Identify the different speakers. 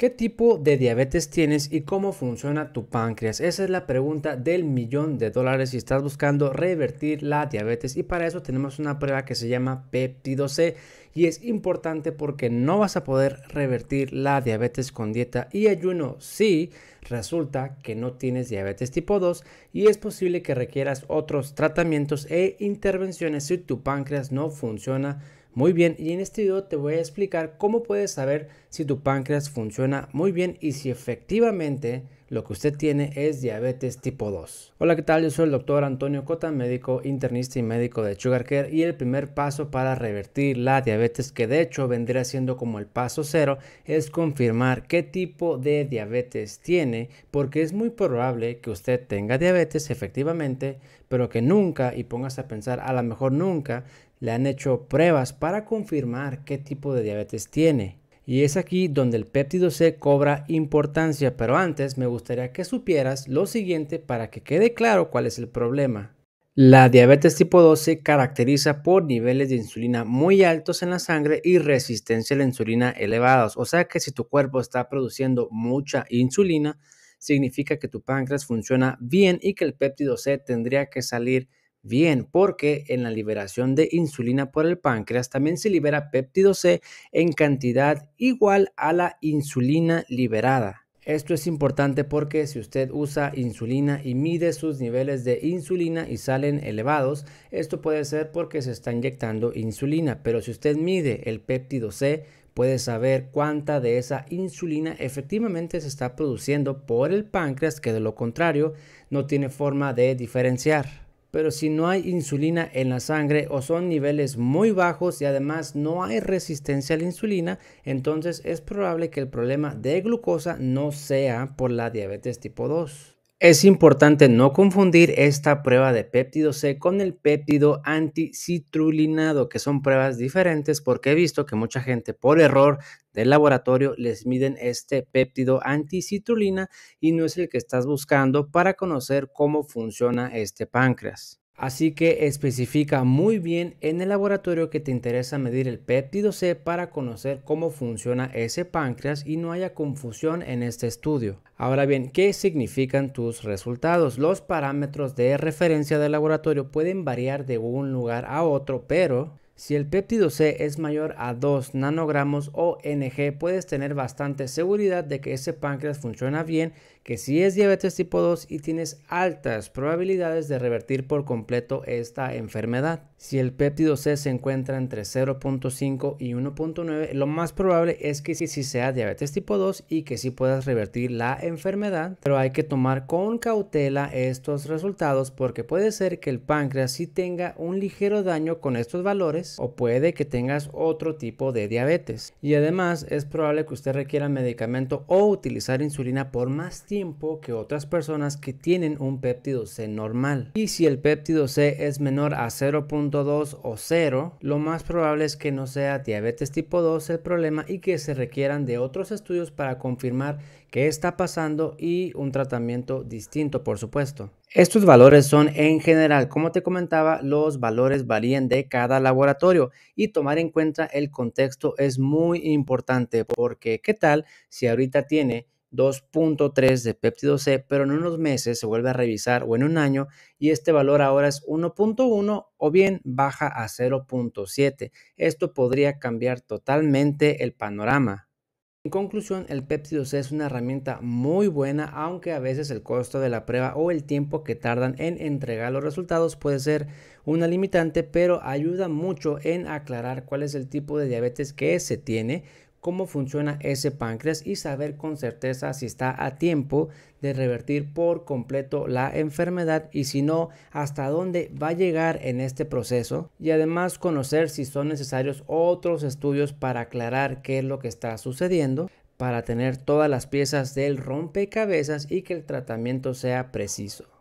Speaker 1: ¿Qué tipo de diabetes tienes y cómo funciona tu páncreas? Esa es la pregunta del millón de dólares si estás buscando revertir la diabetes y para eso tenemos una prueba que se llama peptido C y es importante porque no vas a poder revertir la diabetes con dieta y ayuno si resulta que no tienes diabetes tipo 2 y es posible que requieras otros tratamientos e intervenciones si tu páncreas no funciona muy bien y en este video te voy a explicar cómo puedes saber si tu páncreas funciona muy bien y si efectivamente lo que usted tiene es diabetes tipo 2. Hola, ¿qué tal? Yo soy el doctor Antonio Cota, médico internista y médico de Sugar Care y el primer paso para revertir la diabetes, que de hecho vendría siendo como el paso cero, es confirmar qué tipo de diabetes tiene, porque es muy probable que usted tenga diabetes efectivamente, pero que nunca, y pongas a pensar, a lo mejor nunca, le han hecho pruebas para confirmar qué tipo de diabetes tiene. Y es aquí donde el péptido C cobra importancia, pero antes me gustaría que supieras lo siguiente para que quede claro cuál es el problema. La diabetes tipo 2 se caracteriza por niveles de insulina muy altos en la sangre y resistencia a la insulina elevados, o sea que si tu cuerpo está produciendo mucha insulina, significa que tu páncreas funciona bien y que el péptido C tendría que salir Bien, porque en la liberación de insulina por el páncreas también se libera péptido C en cantidad igual a la insulina liberada. Esto es importante porque si usted usa insulina y mide sus niveles de insulina y salen elevados, esto puede ser porque se está inyectando insulina, pero si usted mide el péptido C, puede saber cuánta de esa insulina efectivamente se está produciendo por el páncreas que de lo contrario no tiene forma de diferenciar pero si no hay insulina en la sangre o son niveles muy bajos y además no hay resistencia a la insulina, entonces es probable que el problema de glucosa no sea por la diabetes tipo 2. Es importante no confundir esta prueba de péptido C con el péptido anticitrulinado, que son pruebas diferentes porque he visto que mucha gente por error del laboratorio les miden este péptido anticitrulina y no es el que estás buscando para conocer cómo funciona este páncreas. Así que especifica muy bien en el laboratorio que te interesa medir el péptido C para conocer cómo funciona ese páncreas y no haya confusión en este estudio. Ahora bien, ¿qué significan tus resultados? Los parámetros de referencia del laboratorio pueden variar de un lugar a otro, pero si el péptido C es mayor a 2 nanogramos o NG, puedes tener bastante seguridad de que ese páncreas funciona bien, que si es diabetes tipo 2 y tienes altas probabilidades de revertir por completo esta enfermedad. Si el péptido C se encuentra entre 0.5 y 1.9, lo más probable es que sí, sea diabetes tipo 2 y que sí puedas revertir la enfermedad, pero hay que tomar con cautela estos resultados porque puede ser que el páncreas sí tenga un ligero daño con estos valores o puede que tengas otro tipo de diabetes. Y además es probable que usted requiera medicamento o utilizar insulina por más tiempo que otras personas que tienen un péptido C normal. Y si el péptido C es menor a 0.2 o 0, lo más probable es que no sea diabetes tipo 2 el problema y que se requieran de otros estudios para confirmar qué está pasando y un tratamiento distinto, por supuesto. Estos valores son en general, como te comentaba, los valores varían de cada laboratorio y tomar en cuenta el contexto es muy importante porque qué tal si ahorita tiene 2.3 de péptido C, pero en unos meses se vuelve a revisar o en un año y este valor ahora es 1.1 o bien baja a 0.7. Esto podría cambiar totalmente el panorama. En conclusión, el péptido C es una herramienta muy buena, aunque a veces el costo de la prueba o el tiempo que tardan en entregar los resultados puede ser una limitante, pero ayuda mucho en aclarar cuál es el tipo de diabetes que se tiene, cómo funciona ese páncreas y saber con certeza si está a tiempo de revertir por completo la enfermedad y si no, hasta dónde va a llegar en este proceso y además conocer si son necesarios otros estudios para aclarar qué es lo que está sucediendo para tener todas las piezas del rompecabezas y que el tratamiento sea preciso.